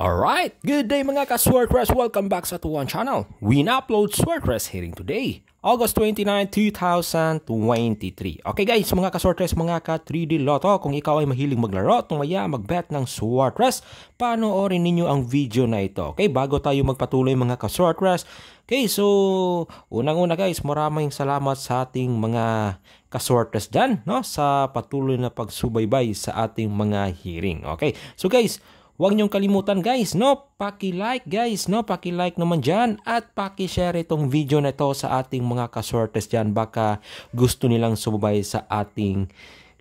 Alright, good day mga ka-Swordcrest! Welcome back sa Tuan Channel. We upload Swordcrest hearing today, August 29, 2023. Okay guys, mga ka-Swordcrest, mga ka-3D Lotto, kung ikaw ay mahilig maglaro, tumaya, magbet ng Swordcrest, panoorin ninyo ang video na ito. Okay, bago tayo magpatuloy mga ka-Swordcrest, Okay, so unang-una guys, maraming salamat sa ating mga ka kasortes dyan no? sa patuloy na pagsubaybay sa ating mga hearing. Okay, so guys, Huwag niyong kalimutan guys, no? Paki-like guys, no? Paki-like naman dyan at paki-share itong video na ito sa ating mga kasortes dyan. Baka gusto nilang sumubay sa ating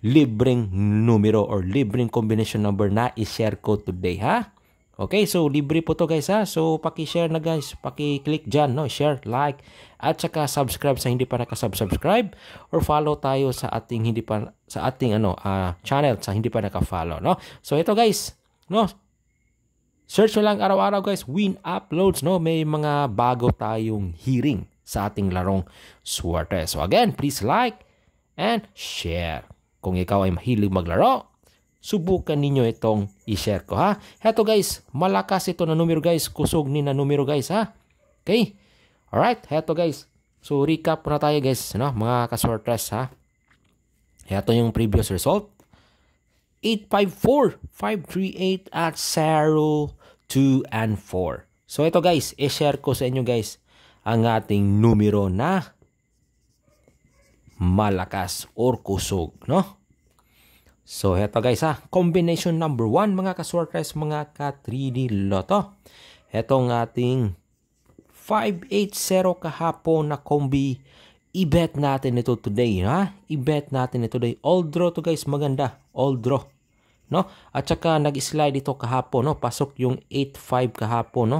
libreng numero or libreng combination number na i-share ko today ha. Okay, so libre po to guys ha. So paki-share na guys, paki-click diyan no, share, like at saka subscribe sa hindi pa naka-subscribe or follow tayo sa ating hindi pa sa ating ano uh, channel sa hindi pa naka-follow no. So ito guys, no, Search nyo lang araw-araw guys, win uploads, no? May mga bago tayong hearing sa ating larong swerte. So again, please like and share. Kung ikaw ay mahilig maglaro, subukan ninyo itong i-share ko ha. Heto guys, malakas ito na numero guys, kusog ni na numero guys ha. Okay? Alright, heto guys. So recap na tayo guys, no? mga kasortres ha. Heto yung previous result. 854, 538 at 0 2, and 4. So ito guys, i-share ko sa inyo guys ang ating numero na malakas or kusog, no? So ito guys ha, combination number 1 mga ka-swordcrest, mga ka-3D loto. Itong ating 580 kahapon na kombi, i-bet natin ito today ha. I-bet natin ito today. All draw to guys, maganda. All draw no? At saka nag-slide ito kahapon, no? Pasok yung 8.5 kahapon, no?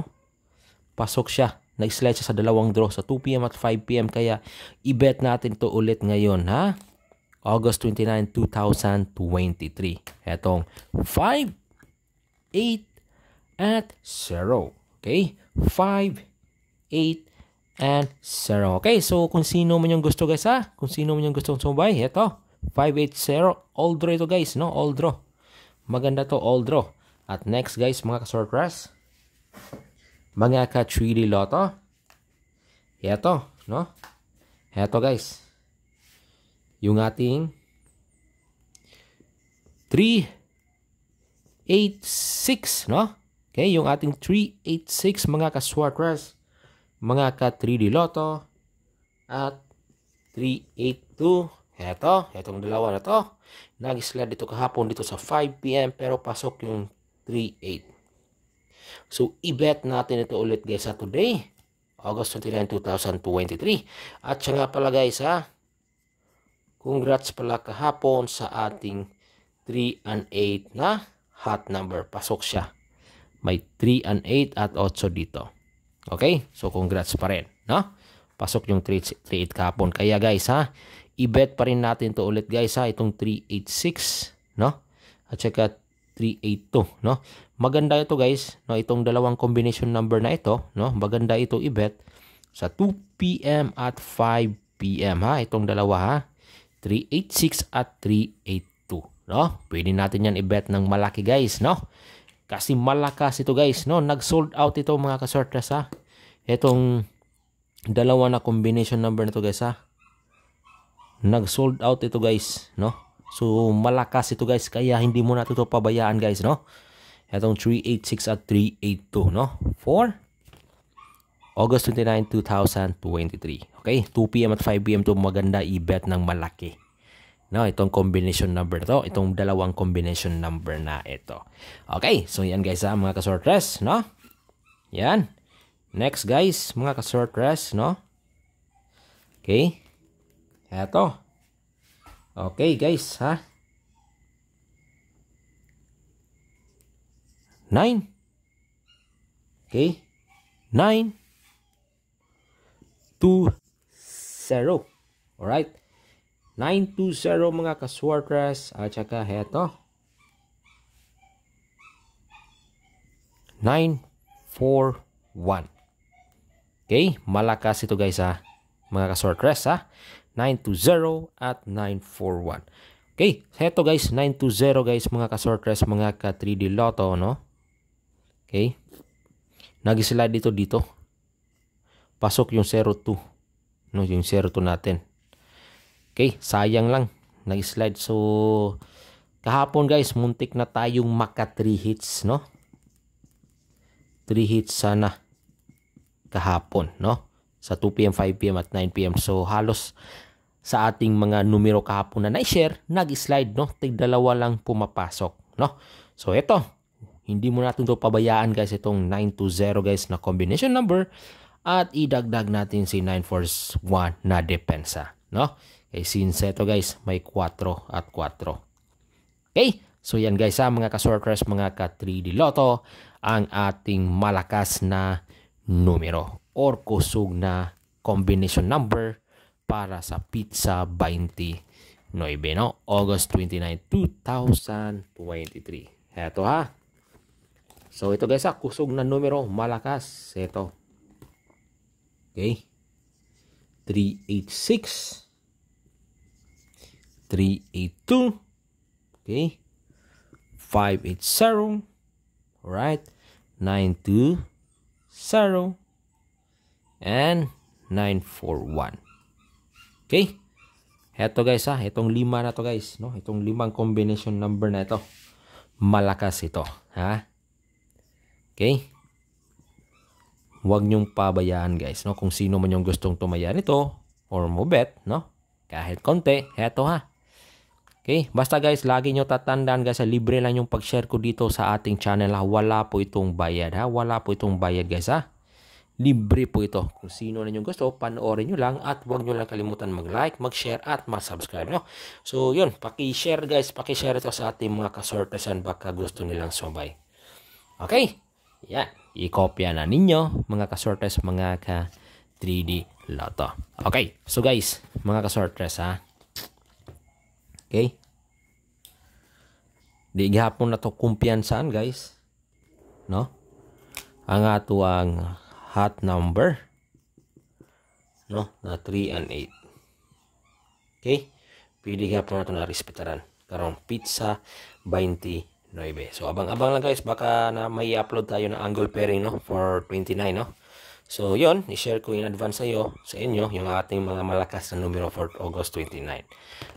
Pasok siya. Nag-slide siya sa dalawang draw sa 2 p.m. at 5 p.m. Kaya i-bet natin to ulit ngayon, ha? August 29, 2023. Etong 5, 8, at 0. Okay? 5, 8, and 0. Okay, so kung sino man yung gusto guys ha, kung sino man yung gusto sumabay, ito, 580, all draw ito guys, no? All draw. Maganda to all draw. At next guys, mga ka-surprise. Mga ka-3D Lotto. Ito, no? Ito guys. Yung ating 386, no? Okay, yung ating 386 mga ka-surprise. Mga ka-3D Lotto. At 382 Eto, etong dalawa na to. Nag-slide dito kahapon dito sa 5pm pero pasok yung 3.8. So, i-bet natin ito ulit guys sa today. August 29, 2023. At siya nga pala guys ha. Congrats pala kahapon sa ating 3 and 8 na hot number. Pasok siya. May 3 and 8 at 8 dito. Okay? So, congrats pa rin. No? Pasok yung 3, 3 kahapon. Kaya guys ha i-bet pa rin natin to ulit guys ha, itong 386, no? At saka 382, no? Maganda ito guys, no? Itong dalawang combination number na ito, no? Maganda ito i-bet sa 2 p.m. at 5 p.m. ha, itong dalawa ha. 386 at 382, no? Pwede natin yan i-bet ng malaki guys, no? Kasi malakas ito guys, no? Nag-sold out ito mga kasortras ha. Itong dalawa na combination number na to guys ha nag-sold out ito guys, no? So, malakas ito guys, kaya hindi mo natin ito pabayaan guys, no? Itong 386 at 382, no? For August 29, 2023. Okay? 2pm at 5pm to maganda i-bet ng malaki. No, itong combination number to, itong dalawang combination number na ito. Okay, so yan guys ha, ah, mga kasortres, no? Yan. Next guys, mga kasortres, no? Okay. Eto. Okay guys ha. 9. Okay. 9. 2. 0. Alright. 920 mga kaswartras at saka heto. 941. Okay, malakas ito guys ha. Mga kaswartras ha. 920 at 941. Okay, heto guys, 920 guys mga ka-sortress, mga ka-3D Lotto, no? Okay. Nag-slide dito dito. Pasok yung 02. No, yung 02 natin. Okay, sayang lang. Nag-slide. So, kahapon guys, muntik na tayong maka 3 hits, no? 3 hits sana kahapon, no? sa 2 p.m., 5 p.m. at 9 p.m. So halos sa ating mga numero kahapon na na-share, nag-slide, no? Tig lang pumapasok, no? So ito, hindi mo natin ito pabayaan guys itong 920 guys na combination number at idagdag natin si 941 na depensa, no? Okay, since ito guys, may 4 at 4. Okay, so yan guys sa ah, mga kasorters, mga ka 3D Lotto, ang ating malakas na numero or kusog na combination number para sa Pizza 29 no? August 29, 2023. Eto ha. So ito guys ha, kusog na numero, malakas. Ito. Okay. 386 382 okay 580 all right 920 and 941. Okay? Heto guys ha, ah, itong lima na to guys, no? Itong limang combination number na ito. Malakas ito, ha? Okay? Huwag niyong pabayaan guys, no? Kung sino man yung gustong tumaya nito or mobet, no? Kahit konti, heto ha. Okay? Basta guys, lagi nyo tatandaan guys, libre lang yung pag-share ko dito sa ating channel ha. Wala po itong bayad ha. Wala po itong bayad guys ha. Libre po ito. Kung sino ninyong gusto, panoorin nyo lang at huwag nyo lang kalimutan mag-like, mag-share at mag-subscribe. No? So yun, paki-share guys, paki-share ito sa ating mga kasortesan baka gusto nilang sumabay. Okay? Yan. i copy na ninyo mga kasortes, mga ka 3D Lotto. Okay. So guys, mga kasortes ha. Okay? Di gihapon na to kumpiyansaan guys. No? Ang atuang hot number no na 3 and 8 okay pili ka po nato na respetaran karong pizza 29 so abang-abang lang guys baka na may upload tayo na angle pairing no for 29 no So, yon i-share ko in advance sa iyo, sa inyo, yung ating mga malakas na numero for August 29.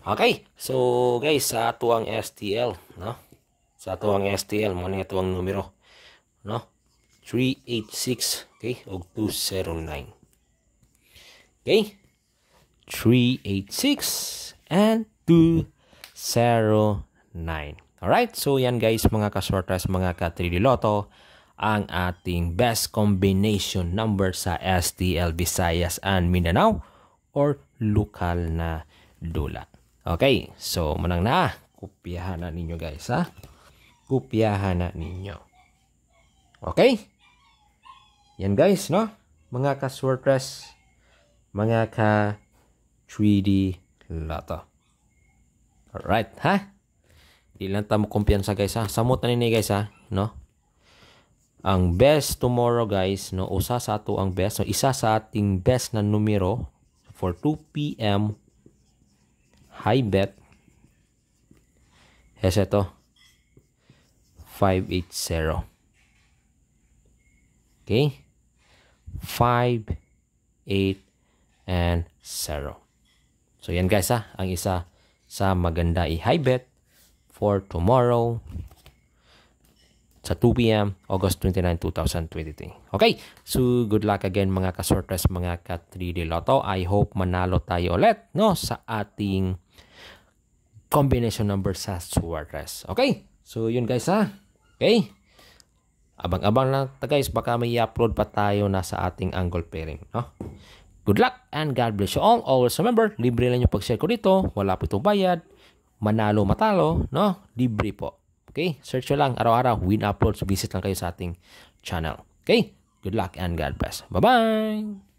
Okay, so guys, sa ato STL, no? Sa ato STL, mo na ito numero, no? 386 okay og 209 okay 386 and 209 all right so yan guys mga kaswartas mga ka 3D Lotto ang ating best combination number sa STL Visayas and Mindanao or lokal na dula okay so manang na kopyahan na ninyo guys ha kopyahan na ninyo okay yan guys, no? Mga ka-SwordPress, mga ka-3D Lotto. Alright, ha? Di lang tayo kumpiyansa guys, ha? Samot na nini guys, ha? No? Ang best tomorrow guys, no? Usa sa ato ang best. No? Isa sa ating best na numero for 2 p.m. high bet. Yes, ito. 580. Okay? 5, 8, and 0. So yan guys ha, ah, ang isa sa maganda i-high bet for tomorrow sa 2 p.m. August 29, 2023. Okay, so good luck again mga kasortres, mga ka 3D Lotto. I hope manalo tayo ulit no, sa ating combination number sa Suarez. Okay, so yun guys ha. Ah. Okay. Abang-abang na ta guys, baka may upload pa tayo na sa ating angle pairing. No? Good luck and God bless you all. Always remember, libre lang yung pag-share ko dito. Wala po itong bayad. Manalo, matalo. No? Libre po. Okay? Search nyo lang araw-araw. Win uploads. Visit lang kayo sa ating channel. Okay? Good luck and God bless. Bye-bye!